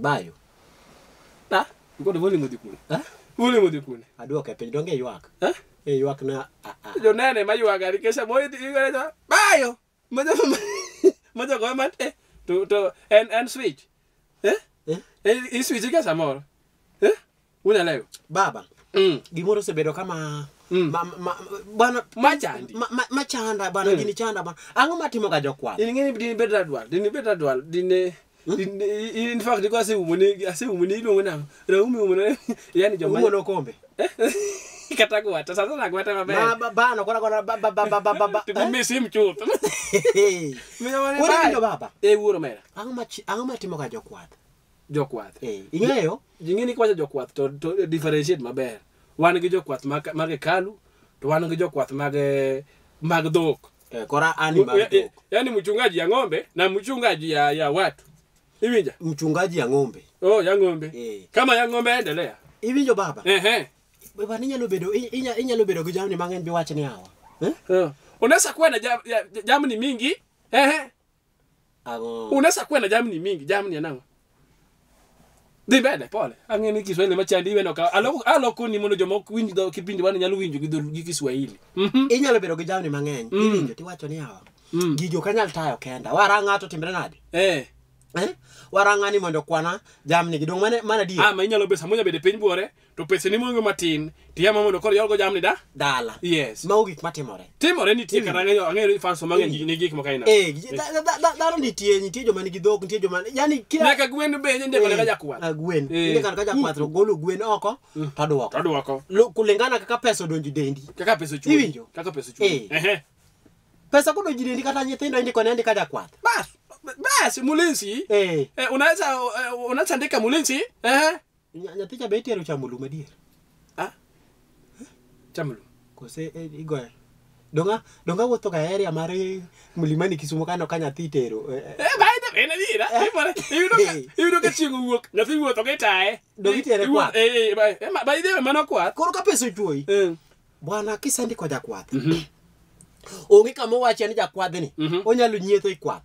bayo da ah, ngone vole mudikune da ah? vole mudikune aduoka pendoonge ywak Ha? Ah? iywak na jonene mayuagani kesa moa bayo majagoyo mate to en en switch iswichi ka samoro unyaleyo baba mm. gimoro osebedo kama mm. machanda bana mm. dini chanda bana ang'o matimo ga jokwa ing'eni dini bed radwal dini bed radwal hmm? dine in fact ko aseumo ni aseumo ni iluongo na raumi umo ne yani jomo umo no kombe eh? kata kuata sasa na kuata baba e mera angoma angoma timo ka jokwath jokwath eh ing'eyo jingini kwacha jokwath to, differentiate maber wan gi jokwath mag ekalu to wan gi jokwath mag eh, mag dhok eh, kora ani mag dhok yani mchungaji ya ng'ombe na mchungaji ya ya watu iwinja mchungaji ya ng'ombe oh ya ng'ombe eh. kama ya ng'ombe endelea iwinjo baba ehe eh bwana inyalo bedo inyalo bedo gi jamni mang'eny bi wach ni hawa eh? unaweza kuwa na jamni mingi ehe Ago... unaweza kuwa na jamni mingi jamni anang'o dhi mbele pole ang'e ni kiswahili machandi iweno ka aloko ni mondo joma ok winj dho kipindi wan nyalo winjo gi kiswahili mhm. inyalo bedo gi jamni mang'eny mm. iwinjo tiwacho ni hawa mm. gigo kanyal tayo kenda wara ng'ato timre nade eh. eh warangani mondo kwana jamni gi dong mane mana di ah ma inyalo besa monya bede piny buore to pesa ni mongo matin tiyama mondo koro yorgo jamni da dala yes ma ogik matimore timore nitie mm. kata ng'eyo ang'eyo fans mang'eny mm. ni gik makaina eh da da da, daro nitie nitie joma nigi dhok nitie joma yani kila nyaka gwen be nyende kone eh, ka jakwath gwen eh. nyende kane ka jakwath to mm. golo gwen oko to dwoko to dwoko kulingana kaka pesa odonjo dendi kaka pesa chuo iwinjo kaka pesa chuo eh pesa kodonjo dendi kata nyithindo indiko ne ndika jakwath bas basi mulinzi hey. Eh. eh, unaweza uh, unaweza andika mulinzi eh. nyapicha betiero cha mulume dier ah? cha mulume kose eh, igoya donga donga wuotho ga area mar mlimani kisumo kano eh, ka nyathi tero en adhiera iyudo ka chieng' owuok nyathi wuotho gi taye baidhewe mano kwa koro ka pesa ochuoyi bwana kisendiko jakwath mhm. onge kama owache ni jakwadhni mhm. onyalo nyietho ikwath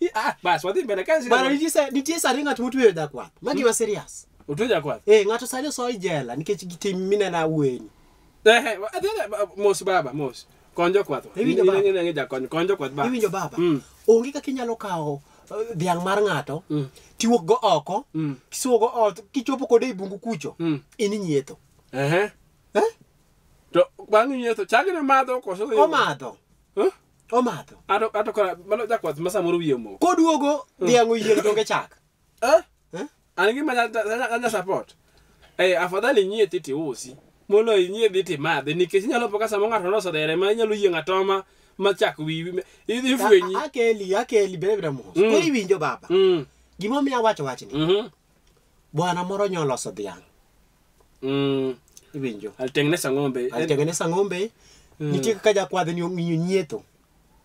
Ah, bas wadhi mbele kanitie sani ng'at motweyo jakwath hmm? magi wa serious otweyo jakwath eh ng'ato sani osoi jela nikech gitim minena wenyi mos baba mos kony jokwathwakony jokwath iwinjo baba onge kaka inyalo kawo dhiang' mar ng'ato hmm. tiwuok go oko hmm. kisuogo ot kichopo kode i e bungu kucho in nyietho eh? to bang' nyietho chagne madho koso omadho Omadho. Ato ato kora mano jakwath ma samoro wiye omoko. Koduogo hmm. dhiang' oyier donge chak. Eh? Eh? An gima nyanya support. Eh, afadhali nyie dhi tiusi. Molo inyie dhi timadhe nikech inyalo po ka samo ng'ato noloso dhere ma inyalo yieng' atoma ma chak wiwi. Idhi fwenyi. Akeli, akeli, bebra mos. Mm. Koro iwinjo baba. Mm. Gimomiyo awacho wachni. Mm -hmm. Bwana moro nyoloso dhiang'. Mm. Iwinjo. Altengnesa ng'ombe. Altengnesa ng'ombe. Mm. Nitie kaka jakwadhe ni ong'inyo nyietho.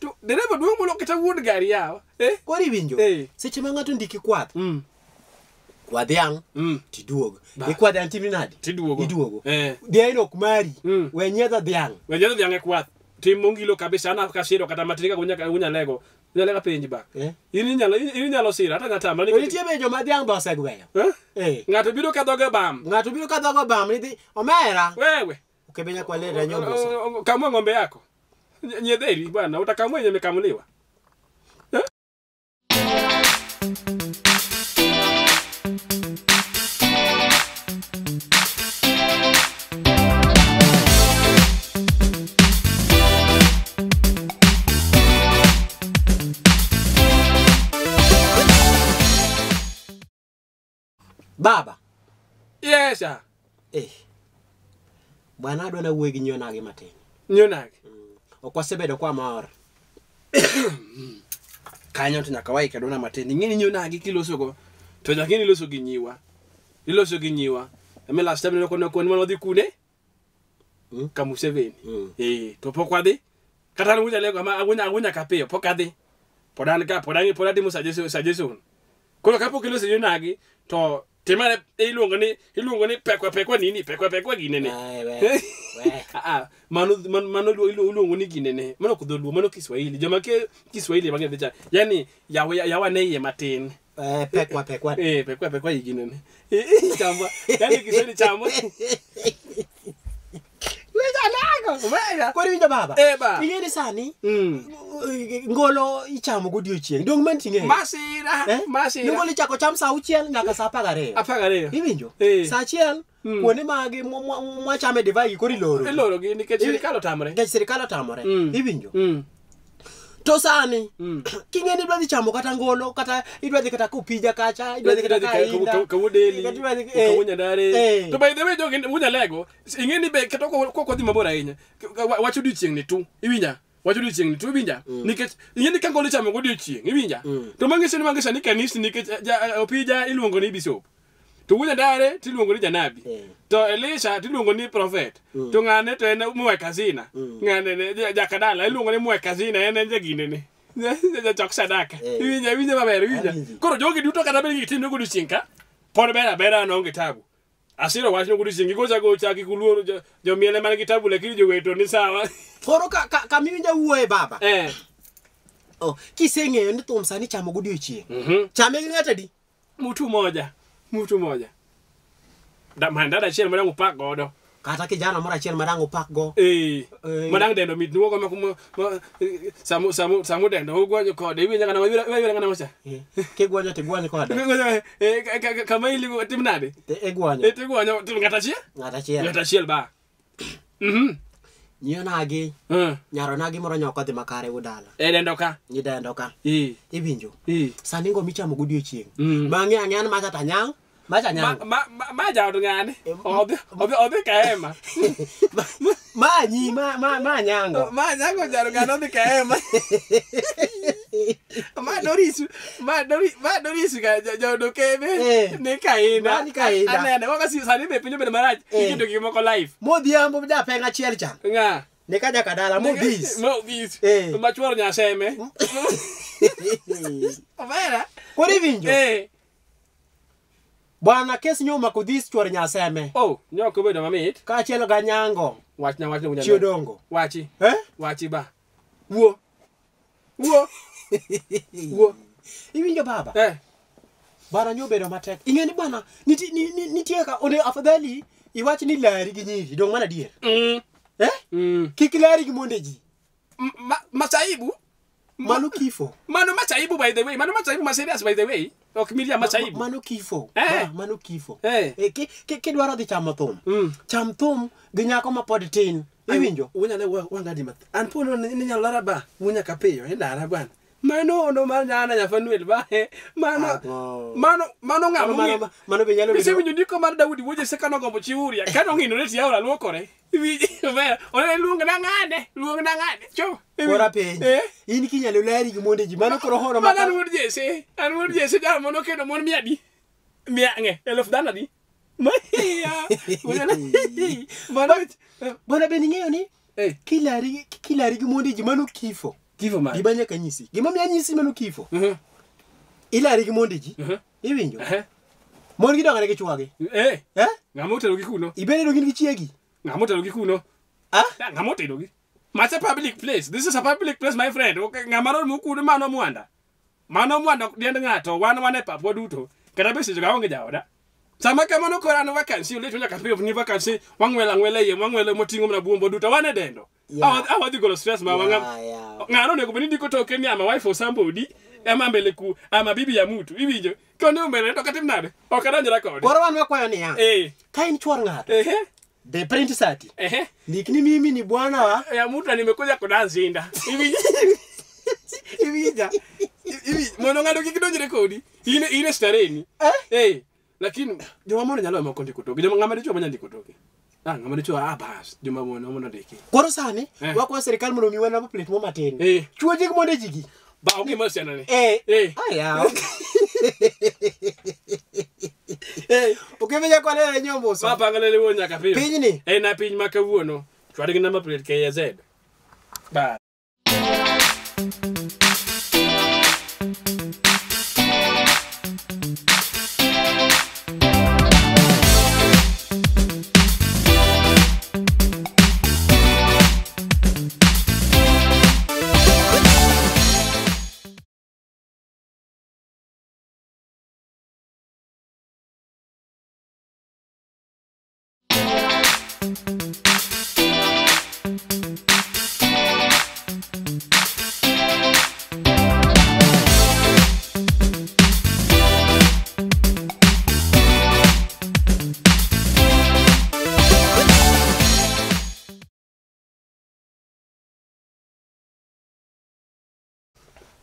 to dereva duong' molo kata wuod gari yawa eh? koro iwinjo eh. seche ma ng'ato ndiki kwath mm. kwadh yang' mm. tiduogo ikwadh yang' timni nade tiduogo iduogo eh. dhiang' ok mari mm. we nyiedho dhiang' we nyiedho dhiang' e kwath tim mongilo kabisa an kasiro kata matin kaka unyalego unyalego penj bak eh? Ini inyalo in inyalo siro hata nyatama ni nitie be joma dhiang' ba osegweyo eh? eh. ng'ato biro kadhogo bam ng'ato biro kadhogo bam ni dhi omera wewe ukebenya kwa lera nyongo kama ng'ombe yako Nyedheri bwana, utakamwe mwenye amekamuliwa. Baba. Yes, Eh. Bwana adwa na uwe ginyonage matene. Nyonage. Mm okwasebedo kwamor kanyo to nyaka waike duna matin ing'eni nyo nagi kilosogo to nyaka ing'eni iloso gi nyiwa iloso gi nyiwa ame last time nokone kono kono wadhi kune mm? ka mm. eh to pok wadhi kata an wuja lego ma agunya awunya ka pok adhi podan an ka pod an pod atimo suggestion suggestion koro kapok iloso nagi to temane iluongo ni iluongo ni pekwa pekwa nini pekwa pekwa ginene mano mano iluongo ni ginene mano kudholuo mano kiswahili joma ke kiswahili ema gidhi yani yawa yawa ne iye matin pekwa pekwa eh pekwa pekwa ginene chamba yani kiswahili chamba ka omera kwari winjo baba e eh, ba ing'e ni sani mm. ngolo ichamo godiochieng' dong' mantinge masira eh? masira ngolo ichako cham sa auchiel nyaka sa apar gariyo apar gariyo iwinjo eh. sa achiel kuonde mage mm. mwachame divai gi koro ilorogi ilorogi nikech sirikal otamore nikech sirikal otamore mm. iwinjo to sani mm. idwa dhi chamo kata ngolo kata idwadhi kata kupija kacha idwadhi kata eh, eh. by the way jogi wunyalego ing'eni be kata kokodhi mabor ahinya wach odiochieng'ni tu iwinja wach odiochieng'ni tu iwinja mm. nikech ing'eni ka ngolo ichamo godiochieng' iwinja mm. to mang'iso ni mang'iso ni kanisni nikech opija iluongo ni bishop to wuodha dare tiluongo ni janabi mm. to elisha tiluongo ni profet mm. to ng'ane to en mwekazina mm. ng'anene jakadala iluongo ni mwekazina en en jaginene jachok sadaka iwinja iwinja maber iwinja koro jogi duto kata bed gitim ne godiochieng' ka pod ber abera naonge tabu asiro wach nogo odiochieng' gigocha gocha gi kuluor jomiele man gi tabu lakini jowete ni sawa koro kamiwinja wuoye baba eh. oh, kiseng'eyo ni thum sani chamo godiochieng' mhm. chame gi ng'ata di mutu moja mtu moja da manda da achiel madang pak godo kata kijana moro achiel madang pak go ee madang dendo mit nuogo ma kuma samu samu samu dendo ugwanyo kode iwinyo kana wabira wabira kana mocha ko ada kode eh, kama ili go tim nade te gwanyo e, tim ngata chi ngata chi ngata chi ba mhm nyo nagi mm. nyaro nagi moro nyoko dhi makare udala e dendo ka dendo ka e. e. ibinjo iwinjo saningo michamo godiochieng' mm. bang'e ang'an makata nyang' macha Ma ma ma eh, ma Ma obi obi obi kaema ma nyi ma ma ma nyango ma nyango jawdu ngani obi kaema ma dorisu ma dori ma dorisu ka jawdu kebe eh. ni kaina ma ni kaina anene waka si sani be pinyo be maraj ikindo eh. kimoko live modhiambo ja penga chiel cha nga ne kaja kadala mobis mobis eh machwaro nyaseme obera kori vinjo eh Bwana kes nyuma kudhis chwor nyaseme. Oh, nyoko bedo mamit. Kaachiel ganyango. Wachna wachna munyalo. Chio dongo. Wachi. Eh? Wachi ba. Wuo. Wuo. Wuo. Iwinjo baba? Eh. Bwana nyo bedo matek. Ing'e ni bwana niti ni, ni, nitie ka one afadhali iwach ni lari gi nyiri dong mana dier. Mm. Eh? Mm. Kik lari gi monde ji. Masaibu? manokifo mano machaibu by the way mano machaibu maserias by the way ok oh, miriam machaibu manokifo eh? manokifo eh. eh, kidwaro dhi chamo thum mm. cham thum gi nyako ma pod tin iwinjo unyane wangadi math an po ninyalo laraba unyaka piyo endara bwana mano ono mar nyana nyafanuel bae eh. ah, mano mano mano ngamo mano be nyalo bedo bise winyo ndiko mar daudi wuoje seka nogombo chiuria ka nonginore tia e ora luokore ona luong na ngane luong na ngane cho Bora pen. Eh? In kinyalo leri gi monde ji. Mano koro horo mata. Mano wuod Jesse. An wuod Jesse da mono kedo mon mia di. Mia nge. Elof dana di. Mano. Bora ben ingeyo ni. Eh. Kilari, kilari gi monde ji. Mano kifo. kifo mane gima nyaka nyisi gima miya nyisi mano kifo uh-huh. ilari gi mondi ji uh-huh. iwinjo uh-huh. mon gi dongo ne gi chwagi eh? eh ngama otero gi kuno ibedo gin gi chiegi ngama otero gi kuno ah ngama otero gi mas a public place this is a public place my friend ngama ron mukuno mano mwanda mano mwanda diend ngato wan wan e pap waduto kata be sije gaonge jaoda sama kamano koro an vakansi ulitu nyaka piyo ni vakansi wang'wela ng'wela e iye wang'wela moting'o mna buombo duto wan e dendo ng'anone kuba nidiko toke ni ama wife osambodi ama mbele ku ama bibi ya mutu iwinjo kone umbele to oh, katim nade ok adonjora kode koro wan wakwayo niya eh. ka in ng'ato eh. the print sati eh. ndikni mimi ni bwana wa ya mutu nimekuja kudanzinda iwinjo iwinja mondo ng'ato ngado donjre kodi in in stareni eh. eh. lakini joma mondo nyalo ema okondiko toke joma ng'ama dichuo manyandiko toke Ah, ngamanichwa ah bas juma mwana mwana deki koro sani eh. wako wa serikali mlomi wana ba plate mo mateni eh. chuo jik monde jigi ba onge ma sana ne eh eh aya ah, okay eh ukimenya kwa lele e nyombo so papa ngalele wo nyaka pili pinyni eh na piny maka wuono chwadi gi number plate KZ ba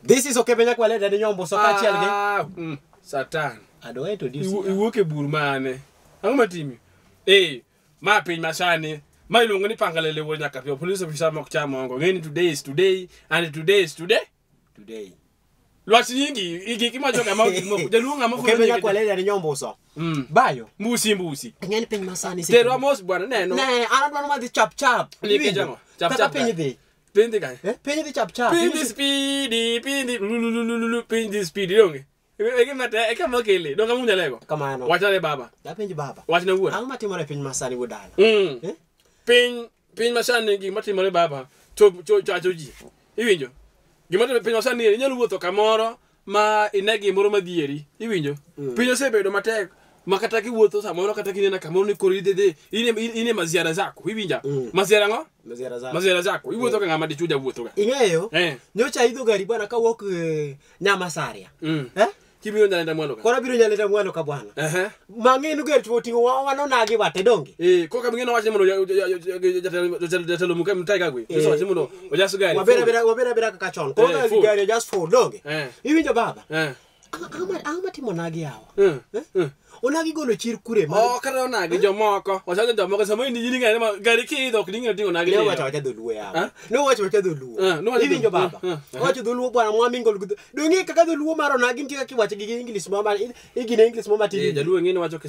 This is okay, Benya Kwale, then you're on Bosokachi again. Ah, hmm, Satan. I don't want to do this. You work a e bull, man. How much time? Eh, hey. ma piny masani ma iluongo ni panga lelewo nyaka pio police officer mok cha mongo ng'eni today is today and today is today today lwach nyingi igi kimajo kama ukimoko jaluo ng'ama fuyo nyingi kwa lele ni nyombuso mm. bayo mbusi mbusi ng'eni piny masani terwa mos bwana neno ne an no madhi chap chap ni kijamo chap chap piny dhi piny dhi kae eh, piny dhi chap chap piny dhi speedy piny dhi lulululu piny dhi speedy donge ekimate ekama kele donga munya lego piny masani wudala mm. eh? baba chacho ji iwinjo piny masani inyalo wuotho kamoro ma mm. ine gimoro madhieri iwinjo piny osebedo matek ma kata kiwuotho samoro kata kinena kamoro ni koro idhi ine maziara zako iwinja mm. maziara ng'o maziara zako iwuotho ka ng'ama dichuja wuothoga ing'eyo eh. nyocha idho gari bwana kawuok eh, nyamasaria kibiro nyalenda mwano ka kora biro nyalenda mwano ka bwana ehe mang'enu ger chuo wa wano nagi wate donge eh ko ka mng'eno wache mono jatelo muke mtai ka gwe so wache mono ojas gari wabera bera wabera bera ka chon ko ga gari just for donge iwinjo baba eh ama ama timo nagi hawa eh olagi golo chir kure mar oh kata onagi jomoko wachacho jomoko sama in nyiri ma gari kiidho ok ding'eyo ting'o nagi ne wacho wacha dholuo yawa ne wacho wacha dholuo iwinjo baba wacho dholuo bwana mwamingo dong'e kaka dholuo mar onagi nitie kaka iwacho gi english ma igine english ma matin eh, jaluo ng'eni wacho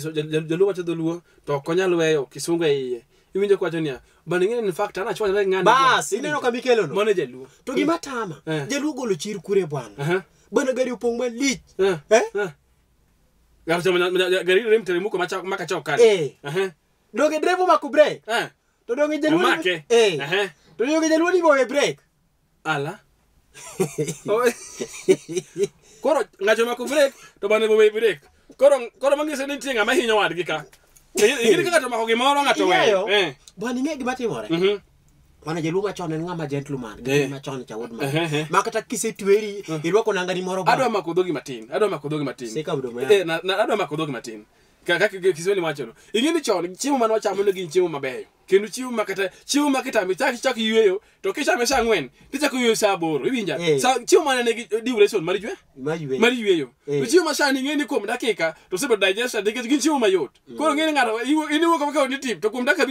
jaluo wacho dholuo to ok onyal weyo kisungu e iye iwinjo kwacho niya bana ing'eni in fact an achwanyore ng'ani bas ineno kama ikelo mano jaluo to gima tama eh. jaluo golo chir kure bwana uh-huh. bana gari opong' malich eh, eh? garire mteremko maka chao kani eh. eh donge drive maku break to donge jaluo to eh. donge jaluo boye break ala koro ngacho maku break to bane boye break koro koro mangise ni ng'ama mahinyo wadgi ka ngiri kaka to mako gimoro ngato weyo eh bwana ing'e mana jaluo machon en ng'ama gentleman eh. gi machon cha Woodman eh, eh, ma kata kisetweri irwako nangani moro ba adwa mako dhogi matin adwa mako dhogi matin sika mdomo eh na, na adwa mako dhogi matin kaka kisweli wacho no ing'eni chon chiemo mane wachamo ne gin chiemo mabeyo kendo chiemo ma kata chiemo ma kitami chak chak yweyo to kichame saa ang'wen tichako yweyo saa aboro iwinja hey. sa chiemo mane nigi duration mar jwe hey. chiemo ni kuom dakika to osebedo digestion nikech gin chiemo mayot mm. koro kaka ni tip to kuom dakika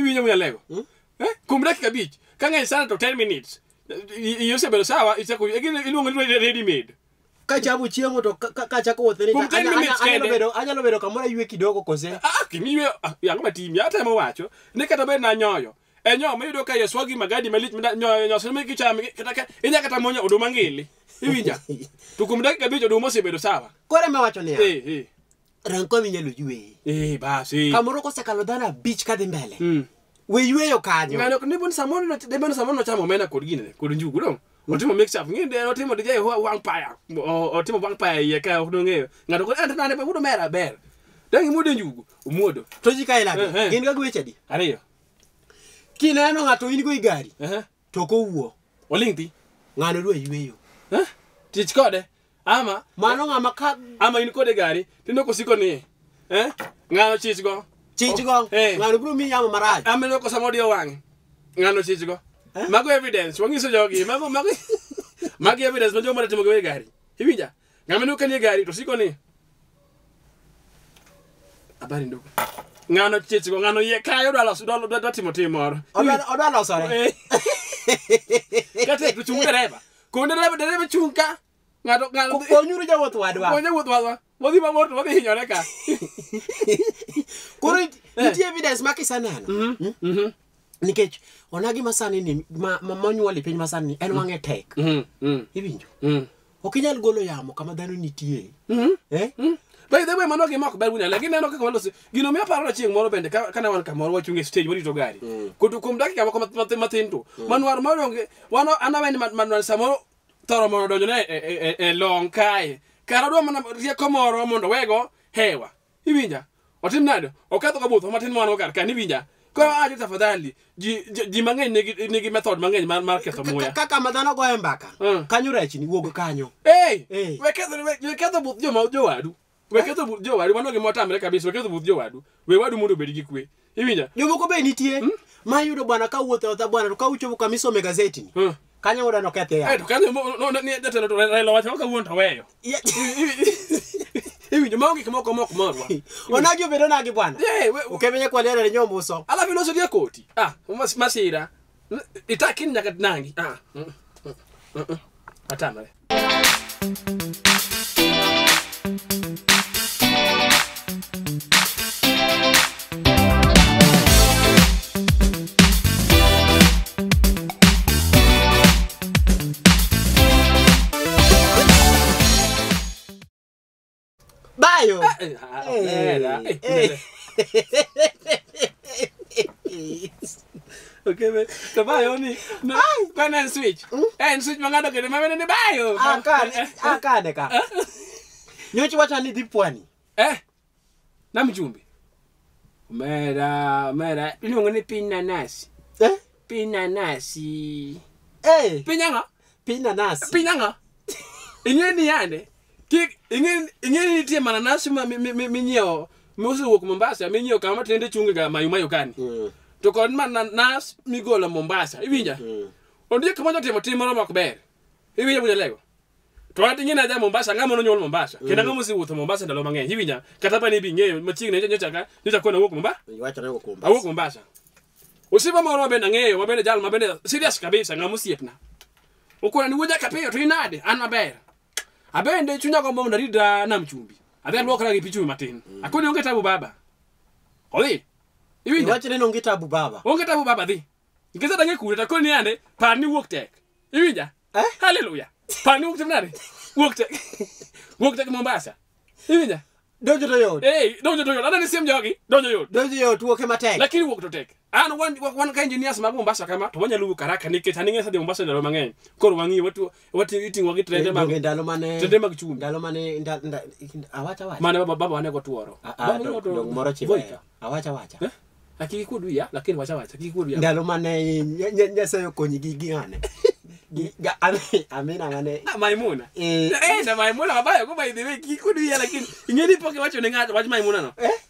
mm? Eh? kuom dakika abich kang'eny sana to 10 minutes iye osebedo sawa iluongo ni ready made kachamo chiemo to kachako wuothenianyalo bedo kamoro aywe kidogo kose ah, ah, kimiywe ah, yango matimi atemo wacho ni kata bed nanyoyo e nyo miyudo ka yeswagi magadi malich nyosmkicham inya kata monyo oduma ngili iwinja to kuom dakika abich oduma osebedo sawa koro mawacho niya eh, eh. rankominyalo yweye basi kamoro kosekalo dhano abich kadhi mbele mm. weyueyo kanyoamomena kod gine kod njugu no otimo mixup ngide otimo dija wang paya otimo wang paya e iye ka nong'eyo ng'ato kodnanebudo mera ber dangi muode njugu umuodo to ji kaila eh, eh. gin gago weche di ariyo kineno ng'ato in go igari e eh, to kowuo oling' dhi ng'ano dwa yueyo tich kode ama mano ng'ama ka ama in kode gari tindo kosiko ni ng'ano chich go chichigo oh, hey. ng'ano biro miyi yamo marach amelo kosa modiyo wang'e ng'ano chichigo eh? mago evidence wang'iso jogi mago mago magi evidence ma jogo maratimo giwe gari iwinja ng'ama nokanie gari to siko ni habari ndugu ng'ano chichigo ng'ano yie kayo odwa loso odwa timo tim moro odwa losore eh. kata to chung dereba kun dereba chung ka ng'ato ng'ato konyuru jawuoth wadwa konyuru jawuoth wadwa wadhi mamor to wadhi hinyore ka koro eh. nitie evidence ma kisaneno mm-hmm. hmm? mm-hmm. nikech ona gima sani ni monyuol e piny ma sani en wang'e tek mm-hmm. iwinjo ok inyal golo yamo kama dhano nitie eh? By the way, mano gima ok ber wina. Lagi neno kaka walose. Gino mi aparo na chieng' moro bende ka kana wan kamoro wachung' e stage morito gari. Mm. Kutu kum daki kama kama mathin mathin tu. Mm. Manuar mao yonge. Wano anawe ni manuar samoro toro moro donjone e, e, e, e long kai. kara dwa mana rieko moro mondo wego hewa iwinja otim nade okadho ka buth matin mano kar kan iwinja koro ajo tafadhali ji ji mang'eny nigi nigi method mang'eny mar mar ketho muya kaka madhano goye mbaka ah. kanyo rech ni wuog kanyo ei we ketho we ketho buth jo mau jowadu we ketho buth jowadu wanogi eh? motamre kabisa we ketho buth jowadu we wadu mondo obed gi kwe iwinja jomoko be nitie hmm? ma yudo bwana ka wuotho e otha bwana to ka uchopo kamisome gazeti ni hmm. kanyo ura nokete ya eh, to kanyo no ni jatelo to Raila wacho kawuon to weyo iwinjo maonge kimoko mok morwa onagi obedo nagi bwana eh, ukemenya kwalera nyombo uso alafu iloso dia koti ah masira itakin nyaka nangi ah atamare Thank you. Era. okay be to ni kan dhi pwani eh nam chumbi omera omera iluongo ni piny nanasi piny nanasi piny ang'o piny nanasi piny ang'o ing'e ni yande kik ing'eni nitie mananasi ma minyiewo mosewuok mombasa minyiewo kama tiende chunge ga mayumayo kani hmm. to kod mananas migolo mombasa iwinja hmm. ondie kama jotimo tim moro mok ber iwinja bujalego to wat ing'ena ja mombasa ng'a mononyuol mombasa kenda hmm. ng'a mosewuotho mombasa ndalo mang'eny iwinja kata pani bi ng'eyo machiegni nyochaka nyochako nawuok mombawuok mombasa osiba moro mabende ang'eyo mabende jal mabende serious kabisa ng'a mosiepna okona ni wuoja kapiyo to inade an maber abende rida na mchumbi abende athali wokalali pichume matena mm. akoni mm. onge tabu baba othi iwinda neno nonge tabu baba onge tabu baba thi ngeza dange kule takoni yande pani work tech iwinda eh hallelujah pani work tech nare tech work tech mombasa iwinda donjo to yot hey, donjo to yot adani siem jogi donjo yot donjo yot wuoke matek lakini wuok to tek an wan, wan ka engineers mag Mombasa kama to wanyalo wuok haraka nikech an ing'eyo sadhi Mombasa e ndalo mang'eny koro wang'iyo watu watu iting'wa gi trende eh, mag ndalo mane trende mag chumbi ndalo mane awacha awacha mane baba baba wane tuoro ah, ah, baba go moro chiba awacha awacha eh? akikikuod lakini wacha wacha akikikuod ndalo mane nyasaye okonyi gi gi ane amina ngane maimuna eh. eh na maimuna mabaya kwa by the way kikudu ya lakini ingeni poke wacho nenga wach maimuna no eh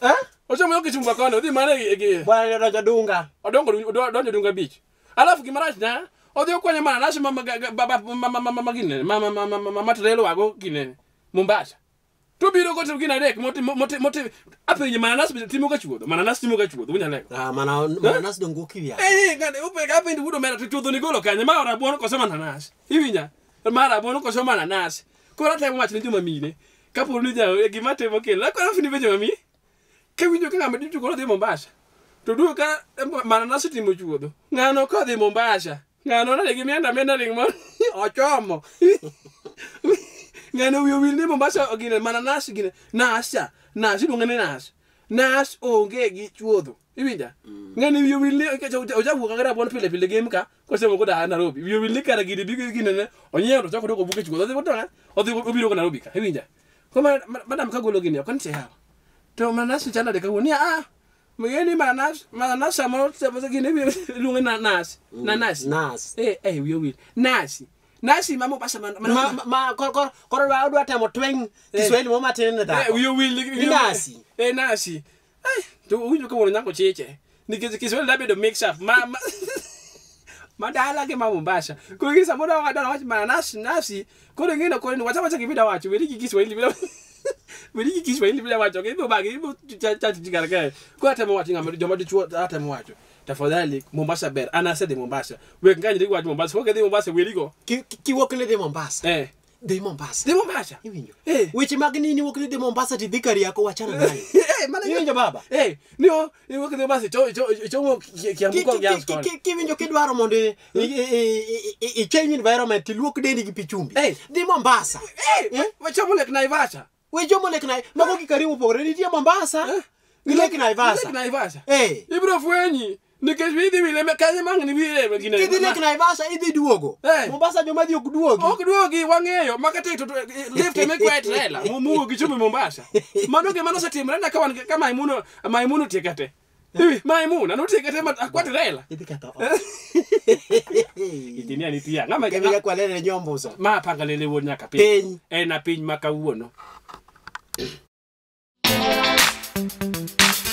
Eh? Ochomo yo kichumba koni, odhi mana gi gi. Bwana donjo dunga. Odongo donjo dunga bich. Alafu gimarach na, odhi okonya mana nasi mama baba mama mama magine, mama mama mama matrelo wago kine. Mombasa. To biro ko tugi na dek moti moti moti apenye mana nasi timo ga chuodo, mana nasi timo ga chuodo, unya lego. Ah, mana mana nasi dongo kiya. Eh, ngane upe ga pindi budo mera tuchuodo ni golo kanye, ma ora buono kosoma na nasi. Iwinya. Mara buono kosoma na nasi. Kora tayo machi ni juma mine. Kapo ni ja gima temo kelo. Kora fini be juma mine. kewinjo ka ng'ama dimchu kodhi mombasa to duogo ka mananasi timo chuodho ng'ano kodhi mombasa ng'ano nanigi mienda mendaling mo ochomo ng'ano wiye wil ni mombasa gine mananas gine nas cha nas iluonge ni nas nas onge gi chuodho iwinja mm. ng'ani wiye wil ni ochawuok kaka rabuon pile pile gim ka kosemoko da narobi wiye wil ni kara gini bigo gine ne onyiewo to chako dogo buke chuodho odhi obiro ko narobi ka iwinja ko madam kagolo gini okonitehawa to manasi chala de kawunia ah, ah ni manas manas amoro tebose kine bi lunge na nas na nas mm, nas eh eh wiyo wiyo nasi nasi mama pasa man ma ma kor kor kor wa odwa temo tweng eh. Kiswahili mama tena da eh wiyo wiyo nasi eh nasi eh to uyu ko wona ko cheche ni Kiswahili labedo mix up ma, ma madala ke mamombasa kuingiza muda wakadala wachi mananasi nasi kule ngine kule ni wacha wacha kipida wachi wiriki Kiswahili bila wiliki kiswahili vile wacho hivyo baki hivyo chache chigarakae kwa hata mwacho ngama jomba tuchua hata mwacho tafadhali mombasa bear. ana said mombasa can ndiko wacho mombasa kwa mombasa wiliko kiwokele the mombasa eh The mombasa The mombasa ndio. eh weche mag nini wokele the mombasa ti kari yako wachana naye eh maana hiyo baba eh nio wokele the mombasa cho cho kiamko ki kiwinjo kidwaro mondo i change environment luok dendi gi pichumbi de mombasa eh wachamo lek naivasha we jomo lake na mago kikarimu pogore nitie mombasa gi lake naivasa lake naivasa eh, eh. ibro fwenyi nikech idhi wile kanyo mang'ni wile kidhi lake naivasa idhi duogo eh. mombasa joma dhi ok duogi ok duogi wang'eyo makata to eh, lift eme kwa trela mumugo gichumi mombasa mano gima nosetimre na kawan ka maimuno maimuno tieka te maimuna notieka te akwa trela idhi katho idhi ni ani tiya ng'ama kwa lele nyombusa ma pangalele wuon nyaka piny en apiny ma kawuono Thank you.